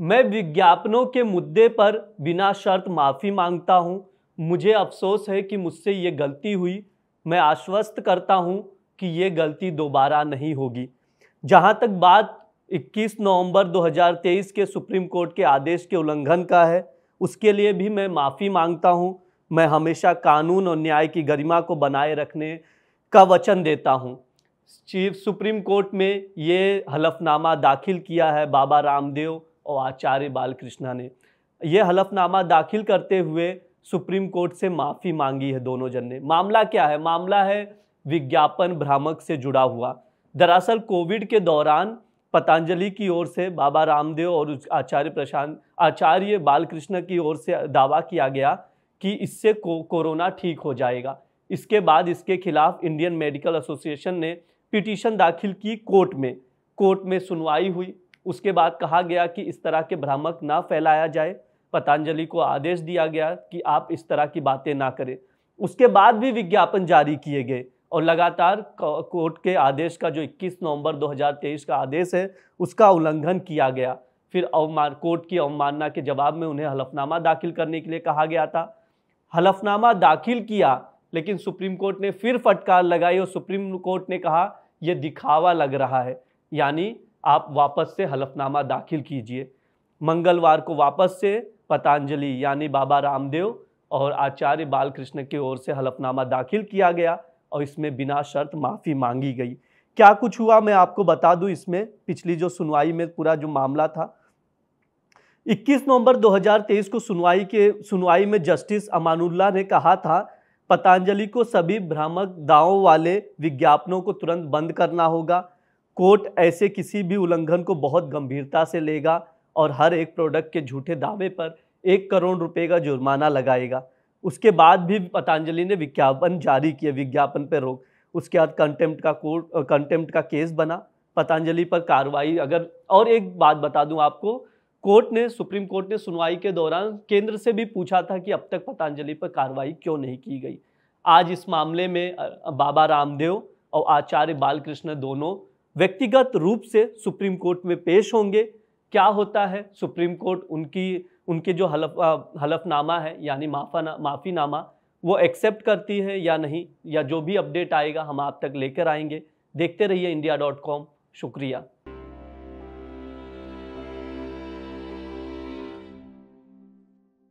मैं विज्ञापनों के मुद्दे पर बिना शर्त माफ़ी मांगता हूं। मुझे अफसोस है कि मुझसे ये गलती हुई मैं आश्वस्त करता हूं कि ये गलती दोबारा नहीं होगी जहां तक बात 21 नवंबर 2023 के सुप्रीम कोर्ट के आदेश के उल्लंघन का है उसके लिए भी मैं माफ़ी मांगता हूं। मैं हमेशा कानून और न्याय की गरिमा को बनाए रखने का वचन देता हूँ चीफ सुप्रीम कोर्ट में ये हलफनामा दाखिल किया है बाबा रामदेव और आचार्य बालकृष्णा ने यह हलफनामा दाखिल करते हुए सुप्रीम कोर्ट से माफ़ी मांगी है दोनों जन ने मामला क्या है मामला है विज्ञापन भ्रामक से जुड़ा हुआ दरअसल कोविड के दौरान पतंजलि की ओर से बाबा रामदेव और आचार्य प्रशांत आचार्य बालकृष्ण की ओर से दावा किया गया कि इससे को, कोरोना ठीक हो जाएगा इसके बाद इसके खिलाफ इंडियन मेडिकल एसोसिएशन ने पिटीशन दाखिल की कोर्ट में कोर्ट में सुनवाई हुई उसके बाद कहा गया कि इस तरह के भ्रामक ना फैलाया जाए पतंजलि को आदेश दिया गया कि आप इस तरह की बातें ना करें उसके बाद भी विज्ञापन जारी किए गए और लगातार कोर्ट के आदेश का जो 21 नवंबर 2023 का आदेश है उसका उल्लंघन किया गया फिर अवमान कोर्ट की अवमानना के जवाब में उन्हें हलफनामा दाखिल करने के लिए कहा गया था हलफनामा दाखिल किया लेकिन सुप्रीम कोर्ट ने फिर फटकार लगाई और सुप्रीम कोर्ट ने कहा यह दिखावा लग रहा है यानी आप वापस से हलफनामा दाखिल कीजिए मंगलवार को वापस से पतंजलि यानी बाबा रामदेव और आचार्य बालकृष्ण की ओर से हलफनामा दाखिल किया गया और इसमें बिना शर्त माफ़ी मांगी गई क्या कुछ हुआ मैं आपको बता दूं इसमें पिछली जो सुनवाई में पूरा जो मामला था 21 नवंबर 2023 को सुनवाई के सुनवाई में जस्टिस अमानुल्ला ने कहा था पतंजलि को सभी भ्रामक दावों वाले विज्ञापनों को तुरंत बंद करना होगा कोर्ट ऐसे किसी भी उल्लंघन को बहुत गंभीरता से लेगा और हर एक प्रोडक्ट के झूठे दावे पर एक करोड़ रुपए का जुर्माना लगाएगा उसके बाद भी पतंजलि ने विज्ञापन जारी किया विज्ञापन पर रोक उसके बाद कंटेम्प्ट का कोर्ट कंटेम्प्ट का केस बना पतंजलि पर कार्रवाई अगर और एक बात बता दूं आपको कोर्ट ने सुप्रीम कोर्ट ने सुनवाई के दौरान केंद्र से भी पूछा था कि अब तक पतंजलि पर कार्रवाई क्यों नहीं की गई आज इस मामले में बाबा रामदेव और आचार्य बालकृष्ण दोनों व्यक्तिगत रूप से सुप्रीम कोर्ट में पेश होंगे क्या होता है सुप्रीम कोर्ट उनकी उनके जो हलफ हलफनामा है यानी माफा ना, माफ़ीनामा वो एक्सेप्ट करती है या नहीं या जो भी अपडेट आएगा हम आप तक लेकर आएंगे देखते रहिए इंडिया डॉट कॉम शुक्रिया